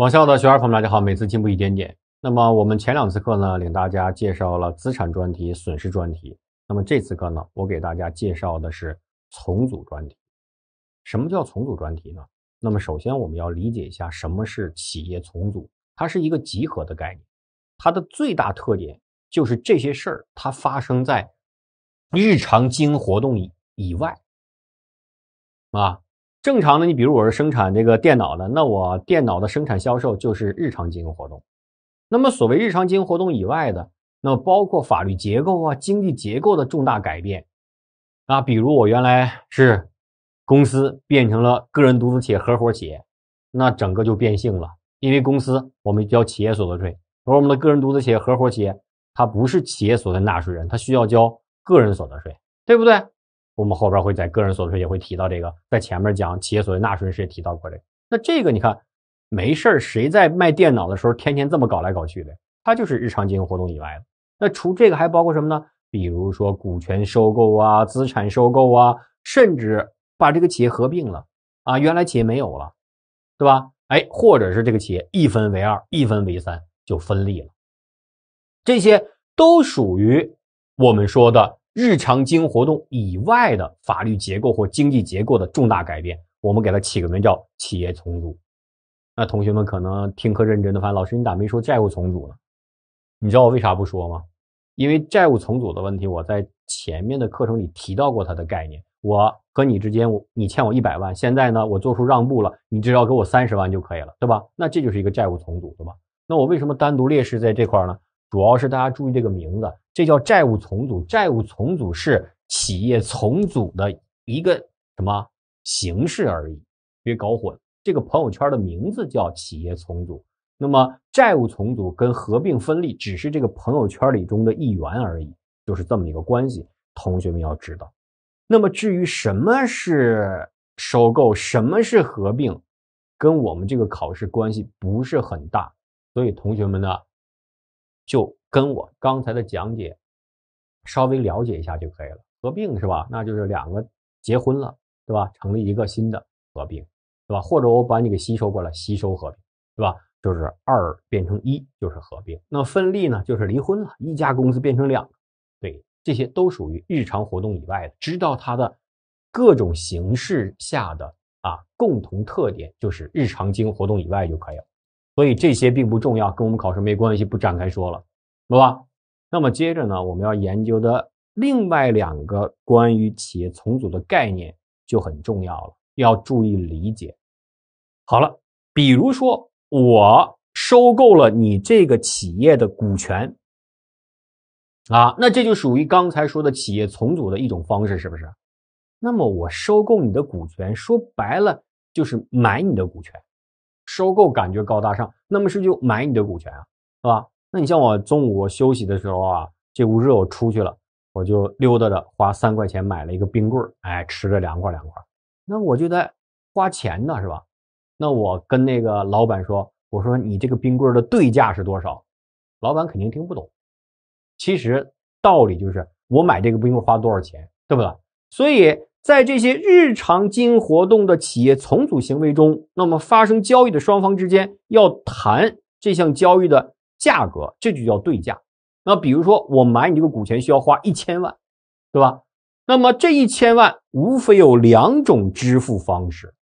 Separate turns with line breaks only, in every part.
网校的学员朋友们，大家好！每次进步一点点。那么我们前两次课呢，领大家介绍了资产专题、损失专题。那么这次课呢，我给大家介绍的是重组专题。什么叫重组专题呢？那么首先我们要理解一下什么是企业重组，它是一个集合的概念。它的最大特点就是这些事儿它发生在日常经营活动以外，啊。正常的，你比如我是生产这个电脑的，那我电脑的生产销售就是日常经营活动。那么所谓日常经营活动以外的，那么包括法律结构啊、经济结构的重大改变啊，比如我原来是公司变成了个人独资企业、合伙企业，那整个就变性了。因为公司我们交企业所得税，而我们的个人独资企业、合伙企业，它不是企业所得纳税人，它需要交个人所得税，对不对？我们后边会在个人所得税也会提到这个，在前面讲企业所得税纳税时也提到过这个。那这个你看，没事儿，谁在卖电脑的时候天天这么搞来搞去的？他就是日常经营活动以外的。那除这个还包括什么呢？比如说股权收购啊，资产收购啊，甚至把这个企业合并了啊，原来企业没有了，对吧？哎，或者是这个企业一分为二，一分为三就分立了，这些都属于我们说的。日常经营活动以外的法律结构或经济结构的重大改变，我们给它起个名叫企业重组。那同学们可能听课认真，的发现老师你咋没说债务重组呢？你知道我为啥不说吗？因为债务重组的问题，我在前面的课程里提到过它的概念。我和你之间，你欠我一百万，现在呢，我做出让步了，你只要给我三十万就可以了，对吧？那这就是一个债务重组对吧？那我为什么单独列示在这块儿呢？主要是大家注意这个名字，这叫债务重组。债务重组是企业重组的一个什么形式而已，别搞混。这个朋友圈的名字叫企业重组，那么债务重组跟合并分立只是这个朋友圈里中的一员而已，就是这么一个关系。同学们要知道，那么至于什么是收购，什么是合并，跟我们这个考试关系不是很大，所以同学们呢。就跟我刚才的讲解稍微了解一下就可以了。合并是吧？那就是两个结婚了，对吧？成立一个新的合并，对吧？或者我把你给吸收过来，吸收合，并，对吧？就是二变成一，就是合并。那分立呢？就是离婚了，一家公司变成两。对，这些都属于日常活动以外的。知道它的各种形式下的啊共同特点，就是日常经营活动以外就可以了。所以这些并不重要，跟我们考试没关系，不展开说了，好吧？那么接着呢，我们要研究的另外两个关于企业重组的概念就很重要了，要注意理解。好了，比如说我收购了你这个企业的股权啊，那这就属于刚才说的企业重组的一种方式，是不是？那么我收购你的股权，说白了就是买你的股权。收购感觉高大上，那么是就买你的股权啊，是吧？那你像我中午我休息的时候啊，这屋热，我出去了，我就溜达着花三块钱买了一个冰棍儿，哎，吃着凉快凉快。那我就在花钱呢，是吧？那我跟那个老板说，我说你这个冰棍儿的对价是多少？老板肯定听不懂。其实道理就是我买这个冰棍花多少钱，对不对？所以。在这些日常经营活动的企业重组行为中，那么发生交易的双方之间要谈这项交易的价格，这就叫对价。那比如说我买你这个股权需要花一千万，对吧？那么这一千万无非有两种支付方式，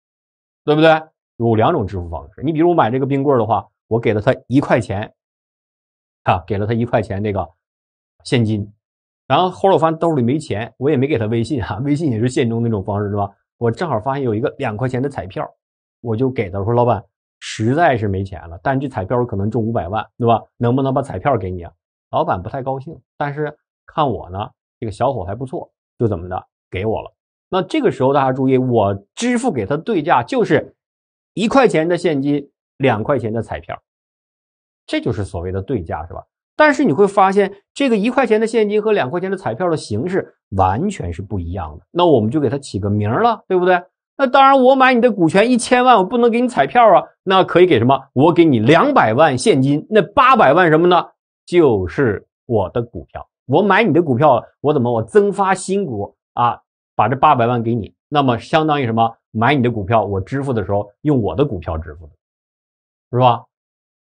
对不对？有两种支付方式。你比如我买这个冰棍的话，我给了他一块钱，啊，给了他一块钱这个现金。然后后来我发现兜里没钱，我也没给他微信哈，微信也是现中那种方式是吧？我正好发现有一个两块钱的彩票，我就给他说老板，实在是没钱了，但这彩票可能中五百万对吧？能不能把彩票给你啊？老板不太高兴，但是看我呢，这个小伙还不错，就怎么的给我了。那这个时候大家注意，我支付给他对价就是一块钱的现金，两块钱的彩票，这就是所谓的对价是吧？但是你会发现，这个一块钱的现金和两块钱的彩票的形式完全是不一样的。那我们就给它起个名了，对不对？那当然，我买你的股权一千万，我不能给你彩票啊。那可以给什么？我给你两百万现金，那八百万什么呢？就是我的股票。我买你的股票，我怎么？我增发新股啊，把这八百万给你。那么相当于什么？买你的股票，我支付的时候用我的股票支付的，是吧？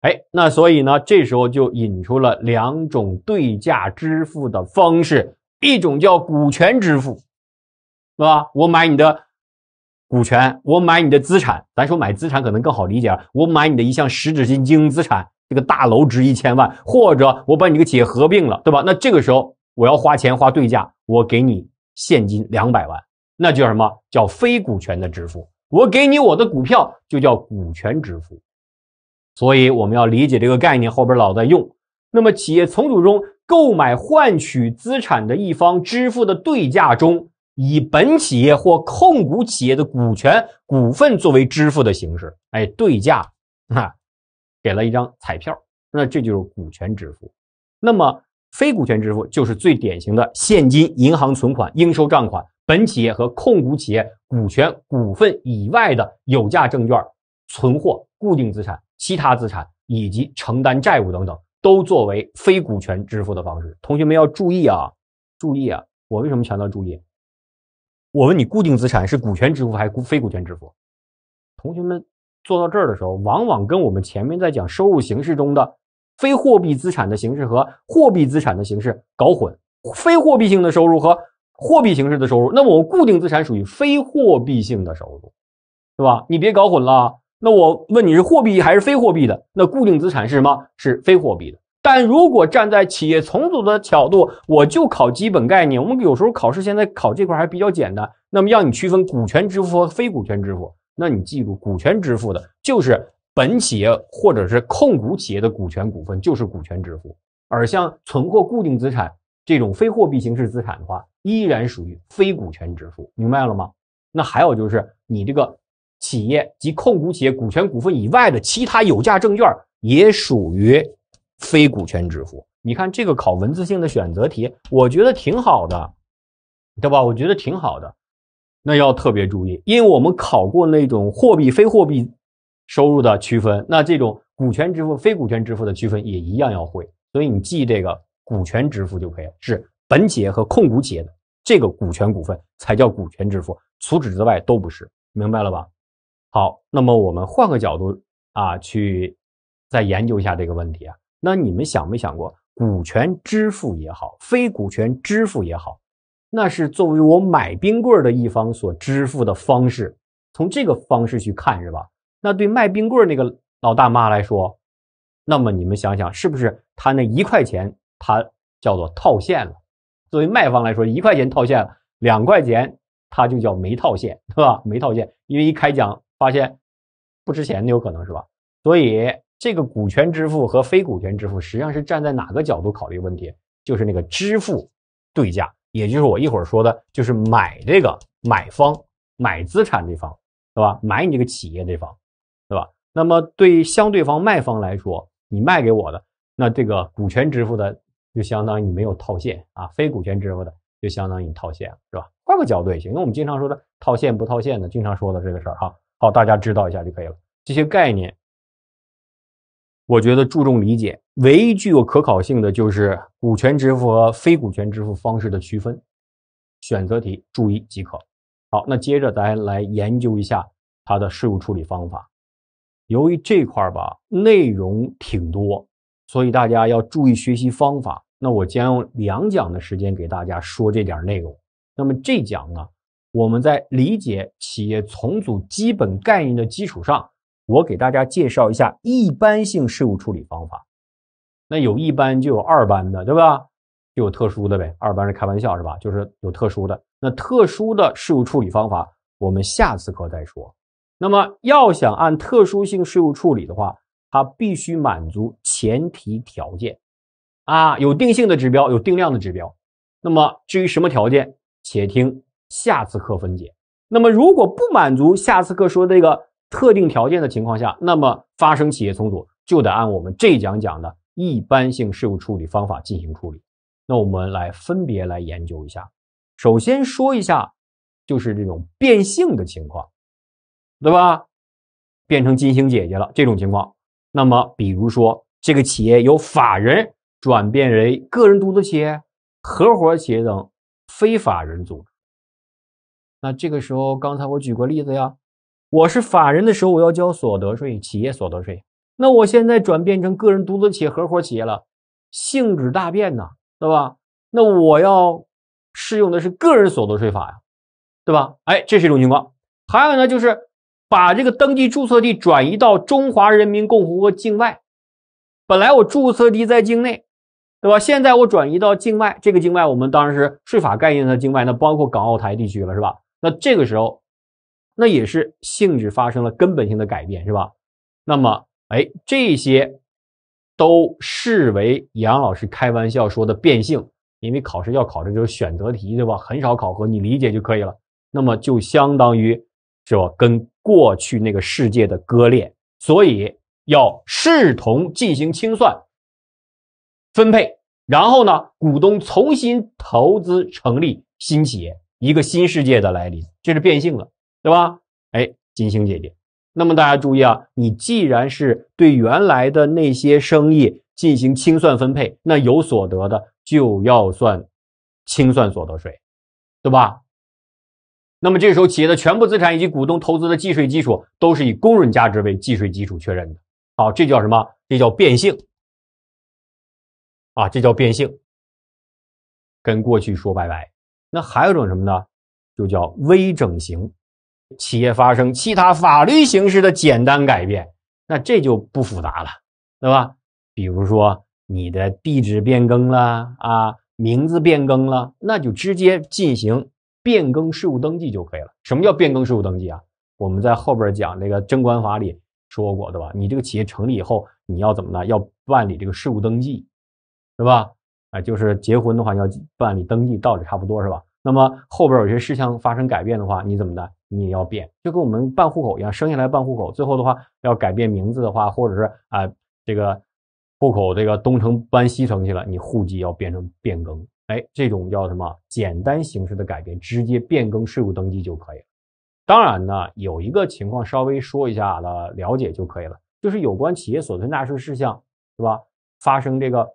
哎，那所以呢，这时候就引出了两种对价支付的方式，一种叫股权支付，是吧？我买你的股权，我买你的资产。咱说买资产可能更好理解啊，我买你的一项实质性经营资产，这个大楼值一千万，或者我把你这个企业合并了，对吧？那这个时候我要花钱花对价，我给你现金两百万，那叫什么？叫非股权的支付。我给你我的股票，就叫股权支付。所以我们要理解这个概念，后边老在用。那么，企业重组中购买换取资产的一方支付的对价中，以本企业或控股企业的股权股份作为支付的形式，哎，对价哈，给了一张彩票，那这就是股权支付。那么，非股权支付就是最典型的现金、银行存款、应收账款、本企业和控股企业股权股份以外的有价证券、存货、固定资产。其他资产以及承担债务等等，都作为非股权支付的方式。同学们要注意啊，注意啊！我为什么强调注意？我问你，固定资产是股权支付还是非股权支付？同学们做到这儿的时候，往往跟我们前面在讲收入形式中的非货币资产的形式和货币资产的形式搞混。非货币性的收入和货币形式的收入，那么我固定资产属于非货币性的收入，是吧？你别搞混了。那我问你是货币还是非货币的？那固定资产是什么？是非货币的。但如果站在企业重组的角度，我就考基本概念。我们有时候考试现在考这块还比较简单。那么要你区分股权支付和非股权支付，那你记住，股权支付的就是本企业或者是控股企业的股权股份就是股权支付，而像存货、固定资产这种非货币形式资产的话，依然属于非股权支付，明白了吗？那还有就是你这个。企业及控股企业股权股份以外的其他有价证券也属于非股权支付。你看这个考文字性的选择题，我觉得挺好的，对吧？我觉得挺好的。那要特别注意，因为我们考过那种货币非货币收入的区分，那这种股权支付非股权支付的区分也一样要会。所以你记这个股权支付就可以了，是本企业和控股企业的这个股权股份才叫股权支付，除此之外都不是。明白了吧？好，那么我们换个角度啊，去再研究一下这个问题啊。那你们想没想过，股权支付也好，非股权支付也好，那是作为我买冰棍的一方所支付的方式。从这个方式去看是吧？那对卖冰棍那个老大妈来说，那么你们想想，是不是他那一块钱，他叫做套现了？作为卖方来说，一块钱套现了，两块钱他就叫没套现，对吧？没套现，因为一开奖。发现不值钱的有可能是吧？所以这个股权支付和非股权支付实际上是站在哪个角度考虑问题？就是那个支付对价，也就是我一会儿说的，就是买这个买方买资产这方是吧？买你这个企业这方是吧？那么对相对方卖方来说，你卖给我的那这个股权支付的就相当于你没有套现啊，非股权支付的就相当于你套现是吧？换个角度也行，因为我们经常说的套现不套现的，经常说的这个事儿哈。好，大家知道一下就可以了。这些概念，我觉得注重理解。唯一具有可考性的就是股权支付和非股权支付方式的区分。选择题注意即可。好，那接着咱来研究一下它的税务处理方法。由于这块吧内容挺多，所以大家要注意学习方法。那我将用两讲的时间给大家说这点内容。那么这讲呢？我们在理解企业重组基本概念的基础上，我给大家介绍一下一般性税务处理方法。那有一般就有二般的，对吧？就有特殊的呗。二般是开玩笑是吧？就是有特殊的。那特殊的税务处理方法，我们下次课再说。那么，要想按特殊性税务处理的话，它必须满足前提条件啊，有定性的指标，有定量的指标。那么，至于什么条件，且听。下次课分解。那么，如果不满足下次课说这个特定条件的情况下，那么发生企业重组就得按我们这一讲讲的一般性税务处理方法进行处理。那我们来分别来研究一下。首先说一下，就是这种变性的情况，对吧？变成金星姐姐了这种情况。那么，比如说这个企业由法人转变为个人独资企业、合伙企业等非法人组织。那这个时候，刚才我举过例子呀，我是法人的时候，我要交所得税，企业所得税。那我现在转变成个人独资企业、合伙企业了，性质大变呐，对吧？那我要适用的是个人所得税法呀，对吧？哎，这是一种情况。还有呢，就是把这个登记注册地转移到中华人民共和国境外。本来我注册地在境内，对吧？现在我转移到境外，这个境外我们当然是税法概念的境外，那包括港澳台地区了，是吧？那这个时候，那也是性质发生了根本性的改变，是吧？那么，哎，这些都视为杨老师开玩笑说的变性，因为考试要考的就是选择题，对吧？很少考核你理解就可以了。那么，就相当于是吧，跟过去那个世界的割裂，所以要视同进行清算、分配，然后呢，股东重新投资成立新企业。一个新世界的来临，这是变性了，对吧？哎，金星姐姐，那么大家注意啊，你既然是对原来的那些生意进行清算分配，那有所得的就要算清算所得税，对吧？那么这时候企业的全部资产以及股东投资的计税基础都是以公允价值为计税基础确认的。好，这叫什么？这叫变性啊！这叫变性，跟过去说拜拜。那还有一种什么呢？就叫微整形，企业发生其他法律形式的简单改变，那这就不复杂了，对吧？比如说你的地址变更了啊，名字变更了，那就直接进行变更税务登记就可以了。什么叫变更税务登记啊？我们在后边讲那个《征管法》里说过，对吧？你这个企业成立以后，你要怎么呢？要办理这个税务登记，对吧？哎，就是结婚的话要办理登记，道理差不多是吧？那么后边有些事项发生改变的话，你怎么的，你也要变，就跟我们办户口一样，生下来办户口，最后的话要改变名字的话，或者是啊这个户口这个东城搬西城去了，你户籍要变成变更，哎，这种叫什么简单形式的改变，直接变更税务登记就可以。了。当然呢，有一个情况稍微说一下的了解就可以了，就是有关企业所得税事项是吧？发生这个。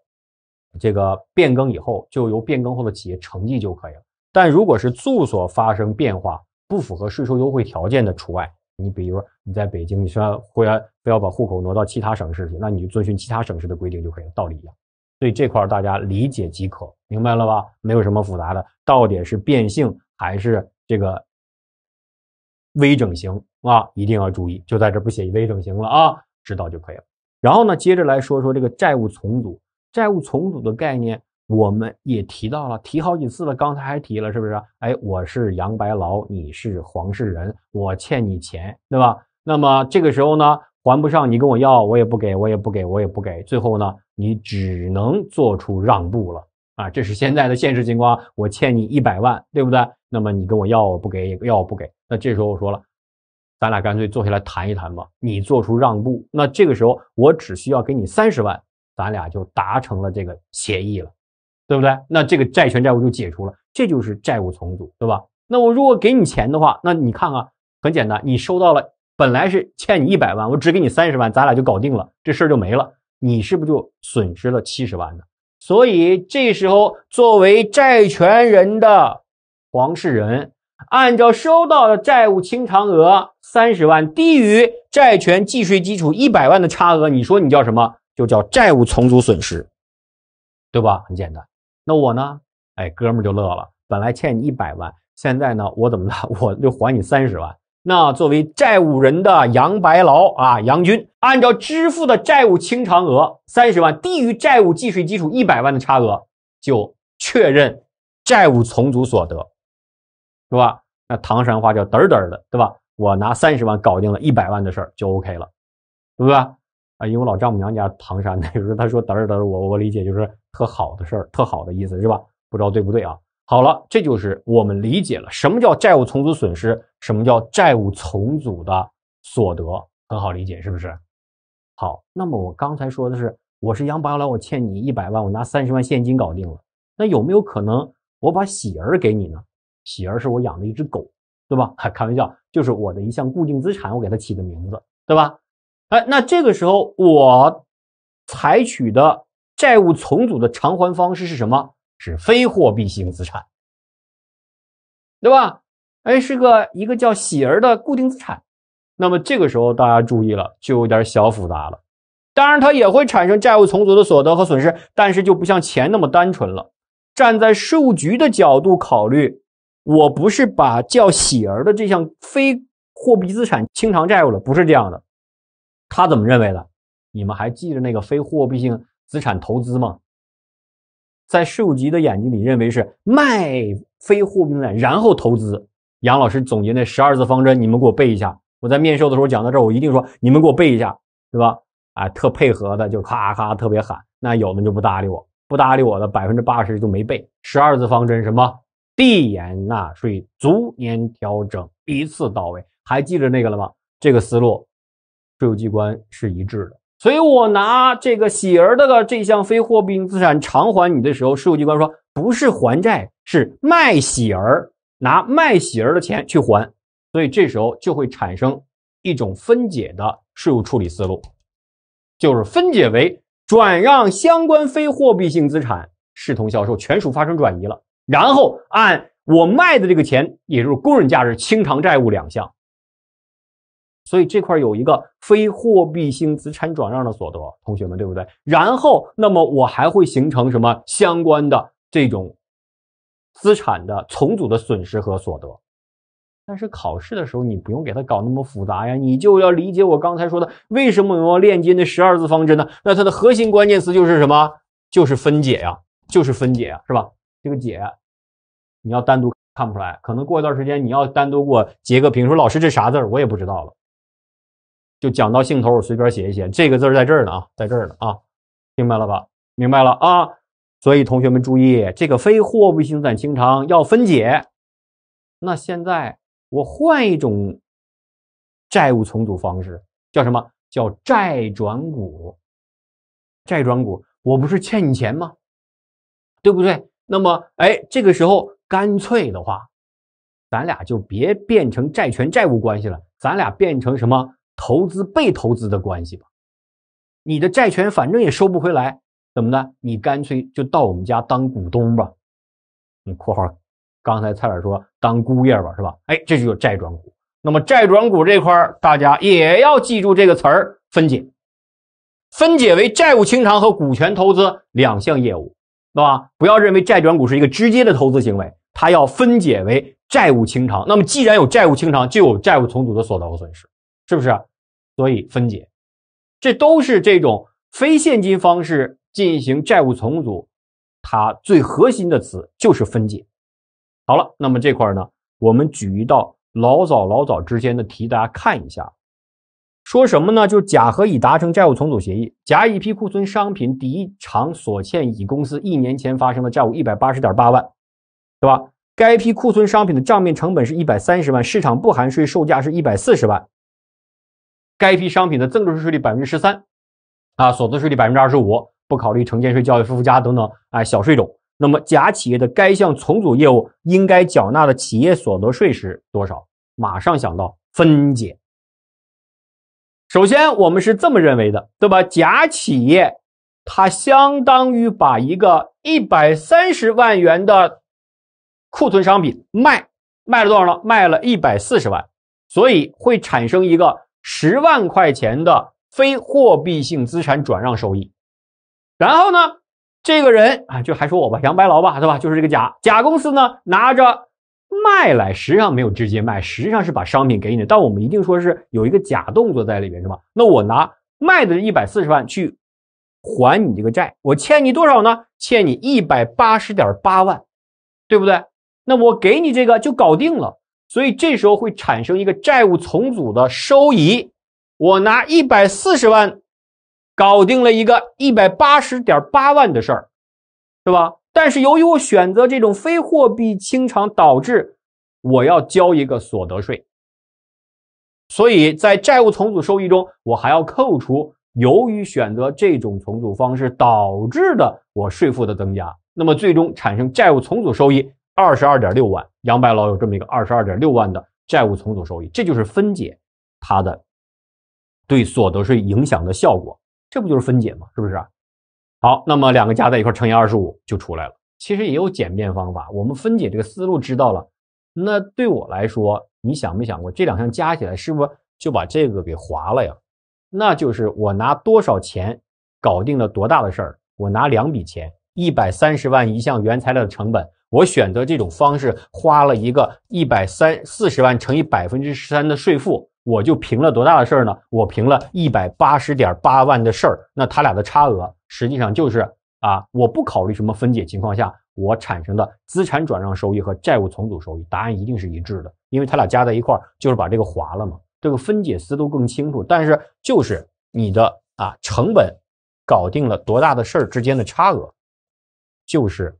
这个变更以后，就由变更后的企业承继就可以了。但如果是住所发生变化，不符合税收优惠条件的除外。你比如你在北京，你虽然会然非要把户口挪到其他省市去，那你就遵循其他省市的规定就可以了，道理一样。所以这块大家理解即可，明白了吧？没有什么复杂的，到底是变性还是这个微整形啊？一定要注意，就在这不写微整形了啊，知道就可以了。然后呢，接着来说说这个债务重组。债务重组的概念，我们也提到了，提好几次了，刚才还提了，是不是？哎，我是杨白劳，你是黄世仁，我欠你钱，对吧？那么这个时候呢，还不上，你跟我要，我也不给，我也不给，我也不给，最后呢，你只能做出让步了啊！这是现在的现实情况，我欠你一百万，对不对？那么你跟我要，我不给，要我不给，那这时候我说了，咱俩干脆坐下来谈一谈吧，你做出让步，那这个时候我只需要给你三十万。咱俩就达成了这个协议了，对不对？那这个债权债务就解除了，这就是债务重组，对吧？那我如果给你钱的话，那你看啊，很简单，你收到了，本来是欠你一百万，我只给你三十万，咱俩就搞定了，这事儿就没了。你是不是就损失了七十万呢？所以这时候，作为债权人的黄世仁，按照收到的债务清偿额三十万低于债权计税基础一百万的差额，你说你叫什么？就叫债务重组损失，对吧？很简单。那我呢？哎，哥们儿就乐了。本来欠你一百万，现在呢，我怎么了？我就还你三十万。那作为债务人的杨白劳啊，杨军，按照支付的债务清偿额三十万，低于债务计税基础一百万的差额，就确认债务重组所得，是吧？那唐山话叫嘚嘚的，对吧？我拿三十万搞定了，一百万的事儿就 OK 了，对不对？啊，因为我老丈母娘家唐山的，有时候他说“嘚儿嘚儿”，我我理解就是特好的事儿，特好的意思是吧？不知道对不对啊？好了，这就是我们理解了什么叫债务重组损失，什么叫债务重组的所得，很好理解是不是？好，那么我刚才说的是，我是杨八老，我欠你一百万，我拿三十万现金搞定了，那有没有可能我把喜儿给你呢？喜儿是我养的一只狗，对吧？开玩笑，就是我的一项固定资产，我给它起的名字，对吧？哎，那这个时候我采取的债务重组的偿还方式是什么？是非货币性资产，对吧？哎，是个一个叫喜儿的固定资产。那么这个时候大家注意了，就有点小复杂了。当然，它也会产生债务重组的所得和损失，但是就不像钱那么单纯了。站在税务局的角度考虑，我不是把叫喜儿的这项非货币资产清偿债务了，不是这样的。他怎么认为的？你们还记着那个非货币性资产投资吗？在税务局的眼睛里，认为是卖非货币资产，然后投资。杨老师总结那十二字方针，你们给我背一下。我在面授的时候讲到这儿，我一定说你们给我背一下，对吧？啊，特配合的就咔咔特别喊，那有的就不搭理我，不搭理我的百分之八十就没背十二字方针什么递延纳税，逐年调整一次到位，还记着那个了吗？这个思路。税务机关是一致的，所以我拿这个喜儿的这项非货币性资产偿还你的时候，税务机关说不是还债，是卖喜儿拿卖喜儿的钱去还，所以这时候就会产生一种分解的税务处理思路，就是分解为转让相关非货币性资产视同销售，权属发生转移了，然后按我卖的这个钱，也就是公允价值清偿债务两项。所以这块有一个非货币性资产转让的所得，同学们对不对？然后，那么我还会形成什么相关的这种资产的重组的损失和所得？但是考试的时候你不用给它搞那么复杂呀，你就要理解我刚才说的为什么我们要炼金那十二字方针呢？那它的核心关键词就是什么？就是分解呀，就是分解呀，是吧？这个解你要单独看不出来，可能过一段时间你要单独给我截个屏说老师这啥字我也不知道了。就讲到兴头，我随便写一写，这个字在这儿呢啊，在这儿呢啊，明白了吧？明白了啊。所以同学们注意，这个非货币性资产清偿要分解。那现在我换一种债务重组方式，叫什么？叫债转股。债转股，我不是欠你钱吗？对不对？那么，哎，这个时候干脆的话，咱俩就别变成债权债务关系了，咱俩变成什么？投资被投资的关系吧，你的债权反正也收不回来，怎么的？你干脆就到我们家当股东吧。你（括号）刚才蔡老师说当姑爷吧，是吧？哎，这就叫债转股。那么债转股这块大家也要记住这个词儿，分解，分解为债务清偿和股权投资两项业务，对吧？不要认为债转股是一个直接的投资行为，它要分解为债务清偿。那么既然有债务清偿，就有债务重组的所得和损失。是不是？所以分解，这都是这种非现金方式进行债务重组，它最核心的词就是分解。好了，那么这块呢，我们举一道老早老早之前的题，大家看一下。说什么呢？就是甲和乙达成债务重组协议，甲乙批库存商品抵偿所欠乙公司一年前发生的债务一百八十点八万，对吧？该批库存商品的账面成本是一百三十万，市场不含税售价是一百四十万。该批商品的增值税税率百分之十三，啊，所得税率百分之二十五，不考虑城建税、教育附加等等啊，小税种。那么，甲企业的该项重组业务应该缴纳的企业所得税是多少？马上想到分解。首先，我们是这么认为的，对吧？甲企业，它相当于把一个一百三十万元的库存商品卖，卖了多少呢？卖了一百四十万，所以会产生一个。十万块钱的非货币性资产转让收益，然后呢，这个人啊，就还说我吧，杨白劳吧，对吧？就是这个甲甲公司呢，拿着卖来，实际上没有直接卖，实际上是把商品给你但我们一定说是有一个假动作在里面，是吧？那我拿卖的一百四十万去还你这个债，我欠你多少呢？欠你一百八十点八万，对不对？那我给你这个就搞定了。所以这时候会产生一个债务重组的收益，我拿一百四十万搞定了一个一百八十点八万的事儿，是吧？但是由于我选择这种非货币清偿，导致我要交一个所得税，所以在债务重组收益中，我还要扣除由于选择这种重组方式导致的我税负的增加，那么最终产生债务重组收益。二十二点六万，杨白劳有这么一个二十二点六万的债务重组收益，这就是分解它的对所得税影响的效果。这不就是分解吗？是不是？好，那么两个加在一块乘以二十五就出来了。其实也有简便方法，我们分解这个思路知道了。那对我来说，你想没想过这两项加起来是不是就把这个给划了呀？那就是我拿多少钱搞定了多大的事儿？我拿两笔钱，一百三十万一项原材料的成本。我选择这种方式，花了一个一百三四十万乘以百分之十三的税负，我就平了多大的事儿呢？我平了一百八十点八万的事儿。那他俩的差额实际上就是啊，我不考虑什么分解情况下，我产生的资产转让收益和债务重组收益，答案一定是一致的，因为他俩加在一块儿就是把这个划了嘛。这个分解思路更清楚，但是就是你的啊成本搞定了多大的事儿之间的差额，就是。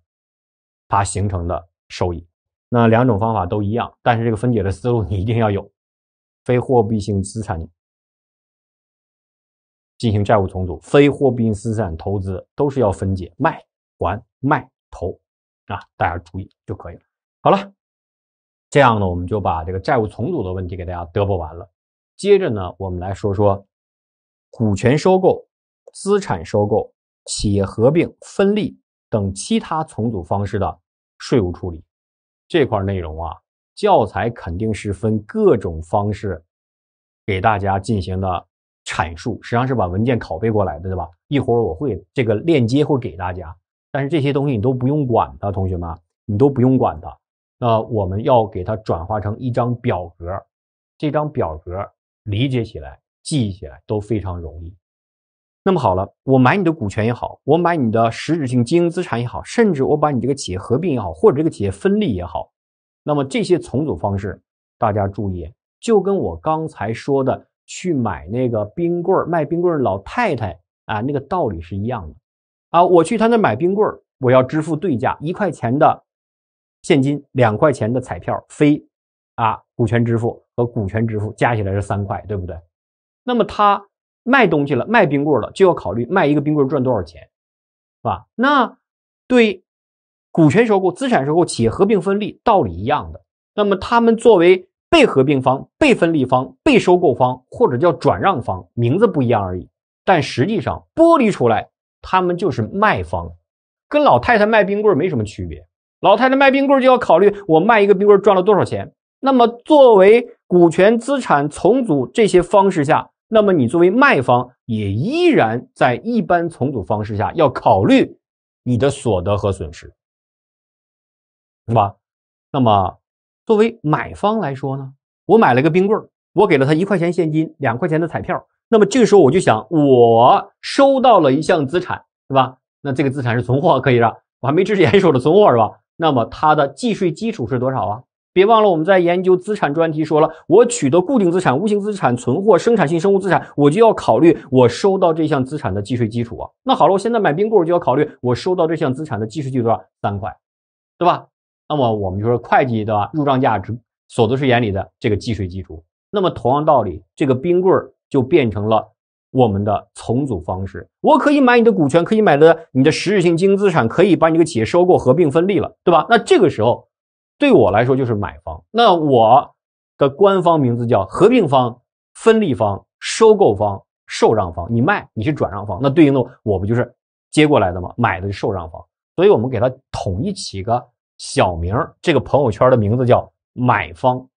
它形成的收益，那两种方法都一样，但是这个分解的思路你一定要有。非货币性资产进行债务重组，非货币性资产投资都是要分解卖、还、卖、投啊，大家注意就可以了。好了，这样呢，我们就把这个债务重组的问题给大家嘚啵完了。接着呢，我们来说说股权收购、资产收购、企业合并、分立。等其他重组方式的税务处理这块内容啊，教材肯定是分各种方式给大家进行了阐述，实际上是把文件拷贝过来的，对吧？一会儿我会这个链接会给大家，但是这些东西你都不用管它，同学们，你都不用管它。那我们要给它转化成一张表格，这张表格理解起来、记忆起来都非常容易。那么好了，我买你的股权也好，我买你的实质性经营资产也好，甚至我把你这个企业合并也好，或者这个企业分立也好，那么这些重组方式，大家注意，就跟我刚才说的去买那个冰棍卖冰棍老太太啊，那个道理是一样的啊。我去他那买冰棍我要支付对价，一块钱的现金，两块钱的彩票，非啊股权支付和股权支付加起来是三块，对不对？那么他。卖东西了，卖冰棍了，就要考虑卖一个冰棍赚多少钱，是吧？那对股权收购、资产收购、企业合并、分立，道理一样的。那么他们作为被合并方、被分立方、被收购方，或者叫转让方，名字不一样而已，但实际上剥离出来，他们就是卖方，跟老太太卖冰棍没什么区别。老太太卖冰棍就要考虑我卖一个冰棍赚了多少钱。那么作为股权、资产重组这些方式下。那么你作为卖方，也依然在一般重组方式下要考虑你的所得和损失，是吧？那么作为买方来说呢，我买了个冰棍我给了他一块钱现金，两块钱的彩票。那么这个时候我就想，我收到了一项资产，是吧？那这个资产是存货，可以了，我还没直接验收的存货是吧？那么它的计税基础是多少啊？别忘了，我们在研究资产专题说了，我取得固定资产、无形资产、存货、生产性生物资产，我就要考虑我收到这项资产的计税基础。那好了，我现在买冰棍就要考虑我收到这项资产的计税基础多少，三块，对吧？那么我们就是会计的入账价值，所得税眼里的这个计税基础。那么同样道理，这个冰棍儿就变成了我们的重组方式，我可以买你的股权，可以买的你的实质性营资产，可以把你这个企业收购、合并、分立了，对吧？那这个时候。对我来说就是买方，那我的官方名字叫合并方、分立方、收购方、受让方。你卖，你是转让方，那对应的我不就是接过来的吗？买的是受让方，所以我们给它统一起个小名，这个朋友圈的名字叫买方。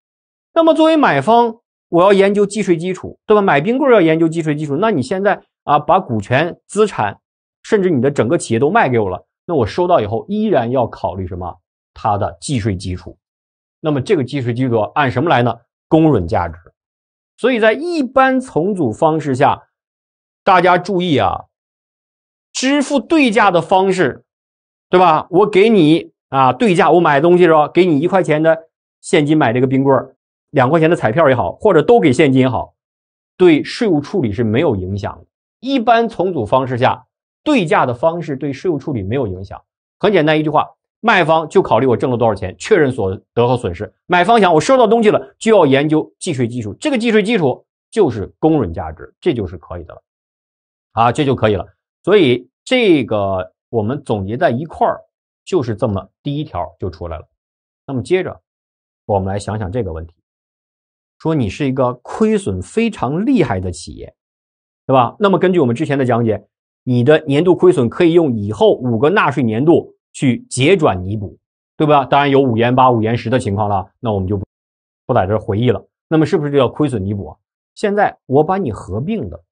那么作为买方，我要研究计税基础，对吧？买冰棍要研究计税基础。那你现在啊，把股权资产，甚至你的整个企业都卖给我了，那我收到以后依然要考虑什么？它的计税基础，那么这个计税基础按什么来呢？公允价值。所以在一般重组方式下，大家注意啊，支付对价的方式，对吧？我给你啊对价，我买东西的时候给你一块钱的现金买这个冰棍两块钱的彩票也好，或者都给现金也好，对税务处理是没有影响。一般重组方式下，对价的方式对税务处理没有影响。很简单一句话。卖方就考虑我挣了多少钱，确认所得和损失。买方想我收到东西了，就要研究计税基础。这个计税基础就是公允价值，这就是可以的了，啊，这就可以了。所以这个我们总结在一块儿就是这么第一条就出来了。那么接着我们来想想这个问题，说你是一个亏损非常厉害的企业，对吧？那么根据我们之前的讲解，你的年度亏损可以用以后五个纳税年度。去结转弥补，对吧？当然有五延八、五延十的情况了，那我们就不在这回忆了。那么是不是就要亏损弥补？现在我把你合并了，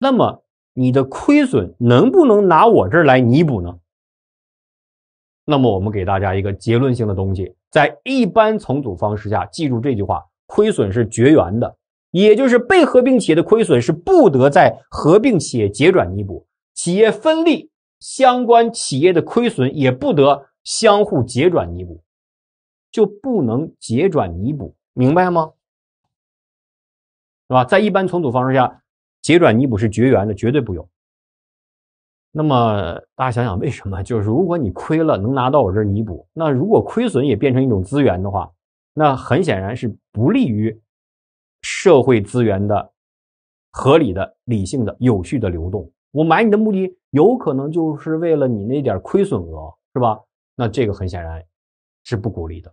那么你的亏损能不能拿我这儿来弥补呢？那么我们给大家一个结论性的东西，在一般重组方式下，记住这句话：亏损是绝缘的，也就是被合并企业的亏损是不得在合并企业结转弥补，企业分立。相关企业的亏损也不得相互结转弥补，就不能结转弥补，明白吗？是吧？在一般重组方式下，结转弥补是绝缘的，绝对不用。那么大家想想，为什么？就是如果你亏了能拿到我这儿弥补，那如果亏损也变成一种资源的话，那很显然是不利于社会资源的合理的、理性的、有序的流动。我买你的目的。有可能就是为了你那点亏损额，是吧？那这个很显然，是不鼓励的。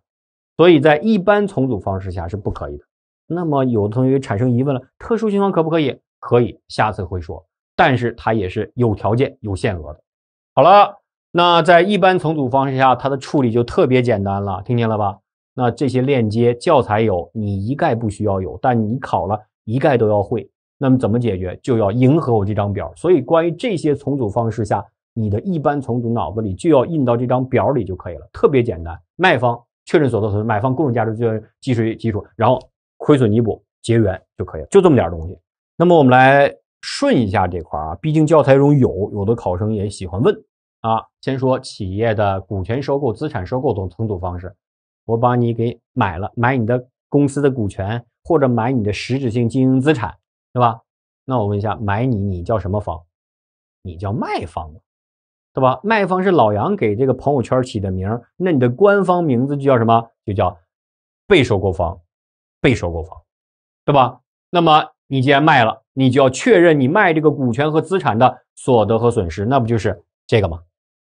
所以在一般重组方式下是不可以的。那么有的同学产生疑问了，特殊情况可不可以？可以，下次会说。但是它也是有条件、有限额的。好了，那在一般重组方式下，它的处理就特别简单了，听见了吧？那这些链接教材有，你一概不需要有，但你考了，一概都要会。那么怎么解决？就要迎合我这张表。所以关于这些重组方式下，你的一般重组脑子里就要印到这张表里就可以了，特别简单。卖方确认所得损买方共允价值作为计税基础，然后亏损弥补结缘就可以了，就这么点东西。那么我们来顺一下这块啊，毕竟教材中有，有的考生也喜欢问啊。先说企业的股权收购、资产收购等重组方式，我把你给买了，买你的公司的股权或者买你的实质性经营资产。对吧？那我问一下，买你你叫什么方？你叫卖方，对吧？卖方是老杨给这个朋友圈起的名，那你的官方名字就叫什么？就叫被收购方，被收购方，对吧？那么你既然卖了，你就要确认你卖这个股权和资产的所得和损失，那不就是这个吗？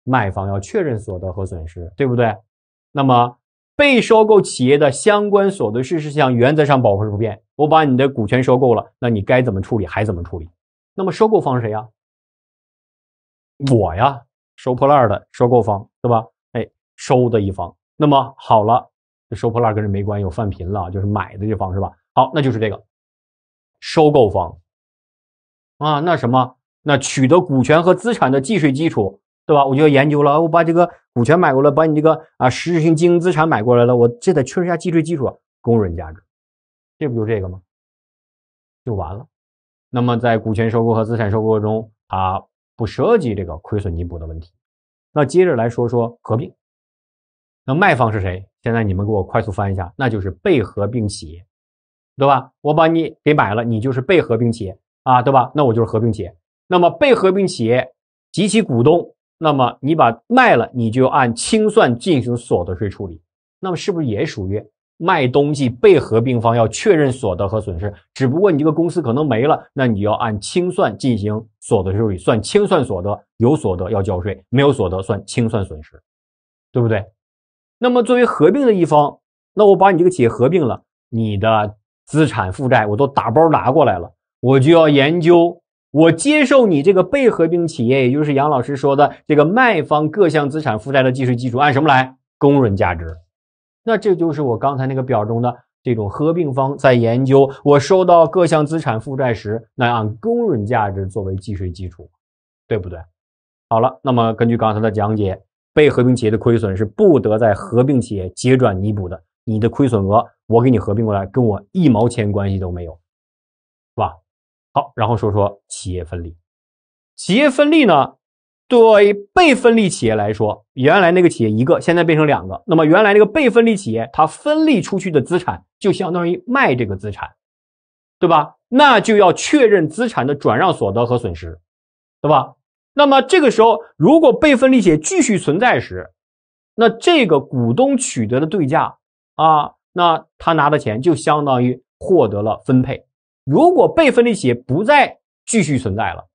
卖方要确认所得和损失，对不对？那么。被收购企业的相关所得事实项原则上保持不变。我把你的股权收购了，那你该怎么处理还怎么处理。那么收购方是谁呀？我呀，收破烂的收购方对吧？哎，收的一方。那么好了，这收破烂跟人没关系，我犯贫了，就是买的这方是吧？好，那就是这个收购方啊。那什么？那取得股权和资产的计税基础。对吧？我就要研究了，我把这个股权买过来，把你这个啊实质性经营资产买过来了，我这得确认一下计税基础公允价值，这不就这个吗？就完了。那么在股权收购和资产收购中，它不涉及这个亏损弥补的问题。那接着来说说合并。那卖方是谁？现在你们给我快速翻一下，那就是被合并企业，对吧？我把你给买了，你就是被合并企业啊，对吧？那我就是合并企业。那么被合并企业及其股东。那么你把卖了，你就按清算进行所得税处理。那么是不是也属于卖东西被合并方要确认所得和损失？只不过你这个公司可能没了，那你要按清算进行所得税处理，算清算所得，有所得要交税，没有所得算清算损失，对不对？那么作为合并的一方，那我把你这个企业合并了，你的资产负债我都打包拿过来了，我就要研究。我接受你这个被合并企业，也就是杨老师说的这个卖方各项资产负债的计税基础按什么来？公允价值。那这就是我刚才那个表中的这种合并方在研究我收到各项资产负债时，那按公允价值作为计税基础，对不对？好了，那么根据刚才的讲解，被合并企业的亏损是不得在合并企业结转弥补的。你的亏损额我给你合并过来，跟我一毛钱关系都没有。好，然后说说企业分立。企业分立呢，对被分立企业来说，原来那个企业一个，现在变成两个。那么原来那个被分立企业，它分立出去的资产就相当于卖这个资产，对吧？那就要确认资产的转让所得和损失，对吧？那么这个时候，如果被分立企业继续存在时，那这个股东取得的对价啊，那他拿的钱就相当于获得了分配。如果被分立企业不再继续存在了，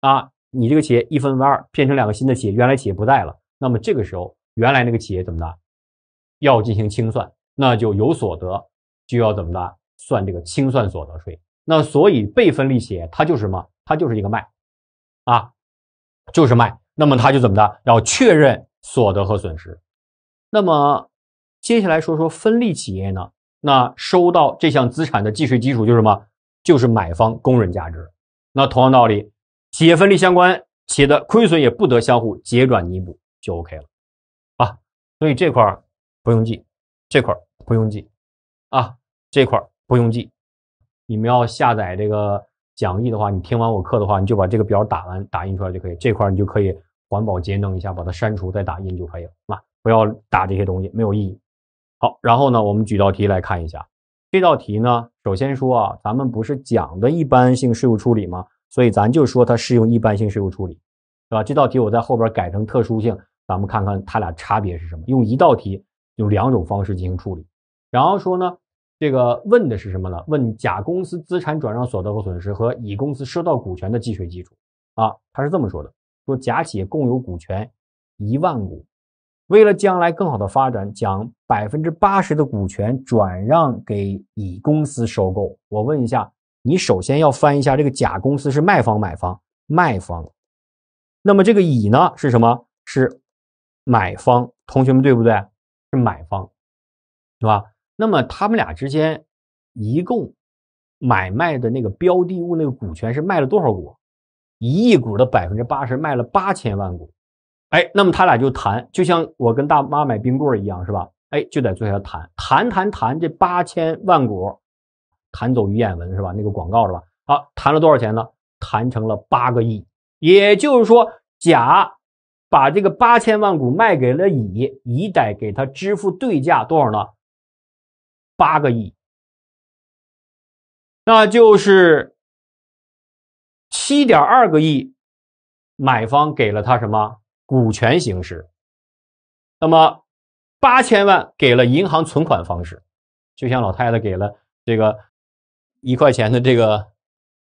啊，你这个企业一分为二，变成两个新的企业，原来企业不在了，那么这个时候原来那个企业怎么的，要进行清算，那就有所得，就要怎么的算这个清算所得税。那所以被分立企业它就是什么？它就是一个卖，啊，就是卖。那么它就怎么的要确认所得和损失。那么接下来说说分立企业呢，那收到这项资产的计税基础就是什么？就是买方公人价值，那同样道理，企业分离相关企业的亏损也不得相互结转弥补，就 OK 了，啊，所以这块不用记，这块不用记，啊，这块不用记，你们要下载这个讲义的话，你听完我课的话，你就把这个表打完，打印出来就可以，这块你就可以环保节能一下，把它删除再打印就可以了，啊，不要打这些东西，没有意义。好，然后呢，我们举道题来看一下。这道题呢，首先说啊，咱们不是讲的一般性税务处理吗？所以咱就说它适用一般性税务处理，是吧？这道题我在后边改成特殊性，咱们看看它俩差别是什么？用一道题用两种方式进行处理。然后说呢，这个问的是什么呢？问甲公司资产转让所得和损失和乙公司收到股权的计税基础啊？他是这么说的：说甲企业共有股权一万股，为了将来更好的发展，将百分之八十的股权转让给乙公司收购。我问一下，你首先要翻一下这个甲公司是卖方买方，卖方，那么这个乙呢是什么？是买方。同学们对不对？是买方，是吧？那么他们俩之间一共买卖的那个标的物那个股权是卖了多少股？一亿股的百分之八十卖了八千万股。哎，那么他俩就谈，就像我跟大妈买冰棍一样，是吧？哎，就在坐下谈，谈，谈，谈这八千万股，谈走鱼眼纹是吧？那个广告是吧？好，谈了多少钱呢？谈成了八个亿，也就是说，甲把这个八千万股卖给了乙，乙得给他支付对价多少呢？八个亿，那就是七点二个亿，买方给了他什么？股权形式？那么？八千万给了银行存款方式，就像老太太给了这个一块钱的这个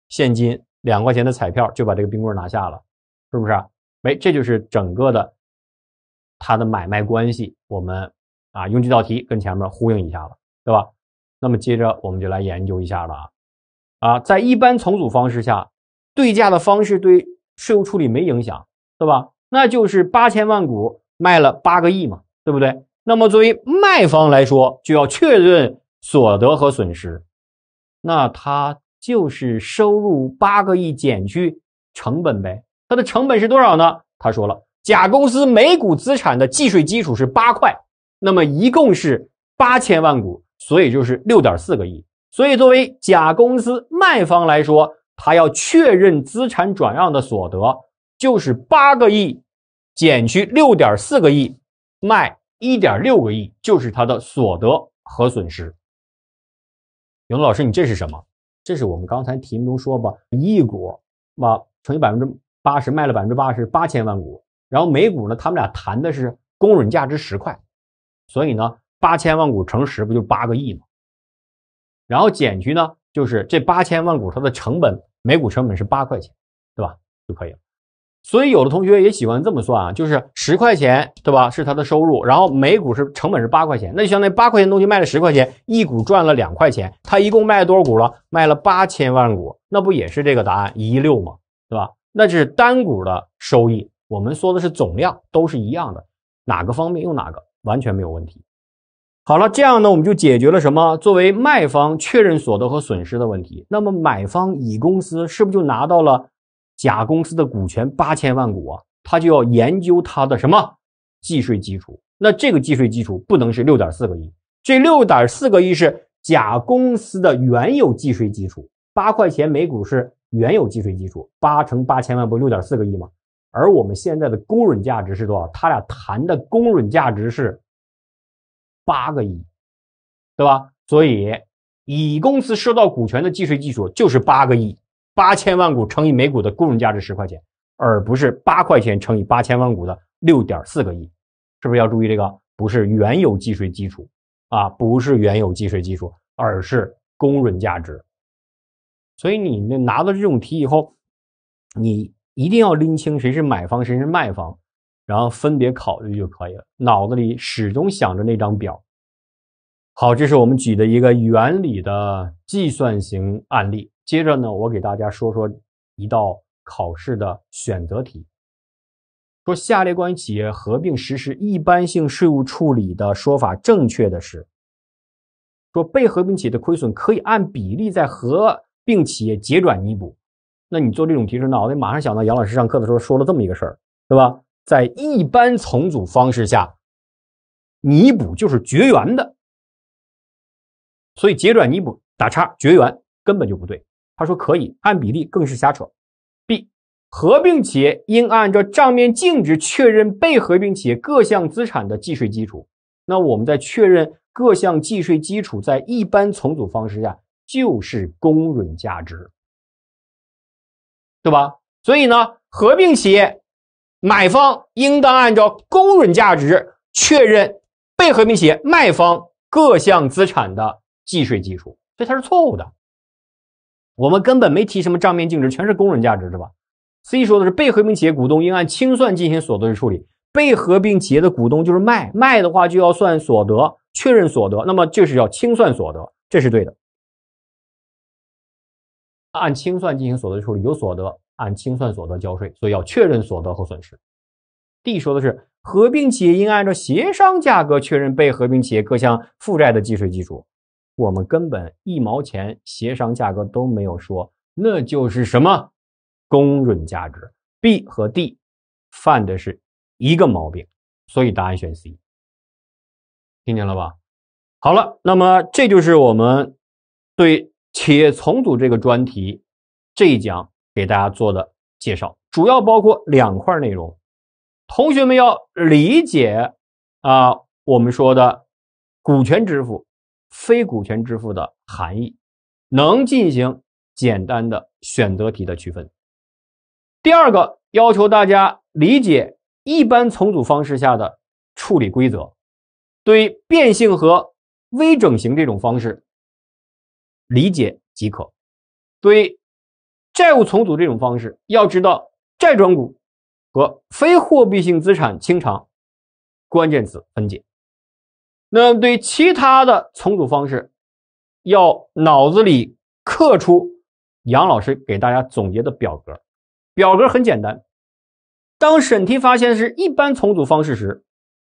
现金，两块钱的彩票就把这个冰棍拿下了，是不是？哎，这就是整个的他的买卖关系。我们啊，用这道题跟前面呼应一下了，对吧？那么接着我们就来研究一下了啊啊，在一般重组方式下，对价的方式对税务处理没影响，对吧？那就是八千万股卖了八个亿嘛，对不对？那么作为卖方来说，就要确认所得和损失，那他就是收入八个亿减去成本呗。它的成本是多少呢？他说了，甲公司每股资产的计税基础是八块，那么一共是八千万股，所以就是六点四个亿。所以作为甲公司卖方来说，他要确认资产转让的所得就是八个亿减去六点四个亿卖。一点六个亿就是他的所得和损失。永的老师，你这是什么？这是我们刚才题目中说吧，一亿股吧，乘以百分之八十，卖了百分之八十，八千万股。然后每股呢，他们俩谈的是公允价值十块，所以呢，八千万股乘十不就八个亿吗？然后减去呢，就是这八千万股它的成本，每股成本是八块钱，对吧？就可以了。所以有的同学也喜欢这么算啊，就是十块钱对吧？是他的收入，然后每股是成本是八块钱，那就相当于八块钱东西卖了十块钱，一股赚了两块钱。他一共卖了多少股了？卖了八千万股，那不也是这个答案一亿六吗？对吧？那这是单股的收益，我们说的是总量都是一样的，哪个方便用哪个完全没有问题。好了，这样呢我们就解决了什么？作为卖方确认所得和损失的问题。那么买方乙公司是不是就拿到了？甲公司的股权八千万股啊，他就要研究他的什么计税基础？那这个计税基础不能是六点四个亿，这六点四个亿是甲公司的原有计税基础，八块钱每股是原有计税基础，八乘八千万不六点四个亿吗？而我们现在的公允价值是多少？他俩谈的公允价值是八个亿，对吧？所以乙公司收到股权的计税基础就是八个亿。八千万股乘以每股的公允价值十块钱，而不是八块钱乘以八千万股的六点四个亿，是不是要注意这个？不是原有计税基础啊，不是原有计税基础，而是公允价值。所以你那拿到这种题以后，你一定要拎清谁是买方，谁是卖方，然后分别考虑就可以了。脑子里始终想着那张表。好，这是我们举的一个原理的计算型案例。接着呢，我给大家说说一道考试的选择题，说下列关于企业合并实施一般性税务处理的说法正确的是，说被合并企业的亏损可以按比例在合并企业结转弥补。那你做这种题时，脑袋马上想到杨老师上课的时候说了这么一个事儿，对吧？在一般重组方式下，弥补就是绝缘的，所以结转弥补打叉，绝缘根本就不对。他说可以按比例，更是瞎扯。B，合并企业应按照账面净值确认被合并企业各项资产的计税基础。那我们在确认各项计税基础，在一般重组方式下就是公允价值，对吧？所以呢，合并企业买方应当按照公允价值确认被合并企业卖方各项资产的计税基础，所以它是错误的。我们根本没提什么账面净值，全是工人价值，是吧？C 说的是被合并企业股东应按清算进行所得税处理，被合并企业的股东就是卖，卖的话就要算所得，确认所得，那么这是要清算所得，这是对的。按清算进行所得税处理，有所得，按清算所得交税，所以要确认所得和损失。D 说的是合并企业应按照协商价格确认被合并企业各项负债的计税基础。我们根本一毛钱协商价格都没有说，那就是什么公允价值。B 和 D 犯的是一个毛病，所以答案选 C。听见了吧？好了，那么这就是我们对企业重组这个专题这一讲给大家做的介绍，主要包括两块内容。同学们要理解啊，我们说的股权支付。非股权支付的含义，能进行简单的选择题的区分。第二个要求大家理解一般重组方式下的处理规则，对变性和微整形这种方式理解即可。对债务重组这种方式，要知道债转股和非货币性资产清偿关键词分解。那么，对其他的重组方式，要脑子里刻出杨老师给大家总结的表格。表格很简单。当审题发现是一般重组方式时，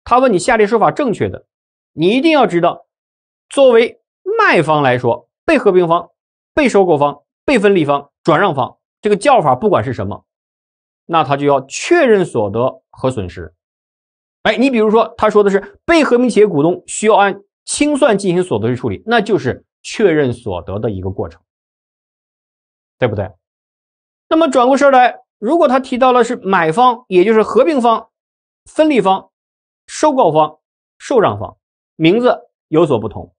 他问你下列说法正确的，你一定要知道。作为卖方来说，被合并方、被收购方、被分立方、转让方，这个叫法不管是什么，那他就要确认所得和损失。哎，你比如说，他说的是被合并企业股东需要按清算进行所得税处理，那就是确认所得的一个过程，对不对？那么转过身来，如果他提到了是买方，也就是合并方、分立方、收购方、受让方，名字有所不同，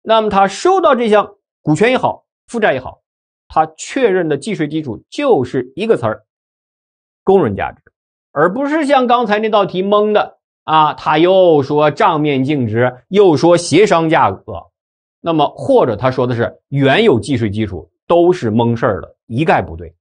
那么他收到这项股权也好、负债也好，他确认的计税基础就是一个词儿——公允价值，而不是像刚才那道题蒙的。啊，他又说账面净值，又说协商价格，那么或者他说的是原有计税基础，都是蒙事儿的，一概不对。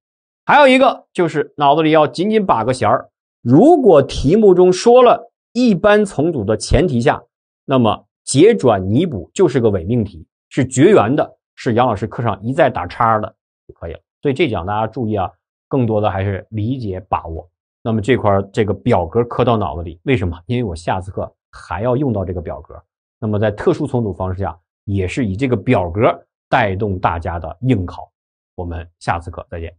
还有一个就是脑子里要紧紧把个弦儿，如果题目中说了一般重组的前提下，那么结转弥补就是个伪命题，是绝缘的，是杨老师课上一再打叉的就可以了。所以这讲大家注意啊，更多的还是理解把握。那么这块这个表格刻到脑子里，为什么？因为我下次课还要用到这个表格。那么在特殊重组方式下，也是以这个表格带动大家的应考。我们下次课再见。